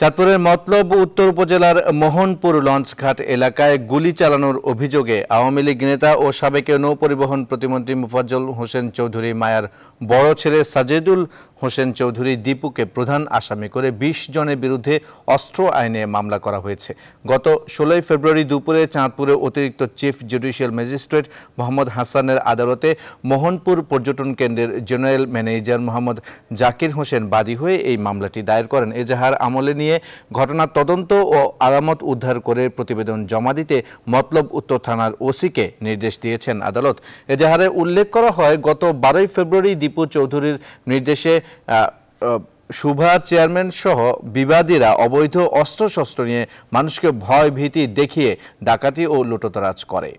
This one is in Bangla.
চাঁদপুরের মতলব উত্তর উপজেলার মোহনপুর লঞ্চঘাট এলাকায় গুলি চালানোর অভিযোগে আওয়ামী লীগ নেতা ও সাবেক নৌপরিবহন প্রতিমন্ত্রী মুফাজ্জল হোসেন চৌধুরী মায়ার বড় ছেলে সাজেদুল হোসেন চৌধুরী দীপুকে প্রধান আসামি করে ২০ জনের বিরুদ্ধে অস্ত্র আইনে মামলা করা হয়েছে গত ষোলোই ফেব্রুয়ারি দুপুরে চাঁদপুরে অতিরিক্ত চিফ জুডিশিয়াল ম্যাজিস্ট্রেট মোহাম্মদ হাসানের আদালতে মোহনপুর পর্যটন কেন্দ্রের জেনারেল ম্যানেজার মোহাম্মদ জাকির হোসেন বাদী হয়ে এই মামলাটি দায়ের করেন এজাহার আমলে নিয়ে ঘটনার তদন্ত ও আলামত উদ্ধার করে প্রতিবেদন জমা দিতে মতলব উত্তর থানার ওসিকে নির্দেশ দিয়েছেন আদালত এজাহারে উল্লেখ করা হয় গত বারোই ফেব্রুয়ারি দীপু চৌধুরীর নির্দেশে সুভা চেয়ারম্যান সহ বিবাদীরা অবৈধ অস্ত্রশস্ত্র নিয়ে মানুষকে ভয় ভীতি দেখিয়ে ডাকাতি ও লুটতরাজ করে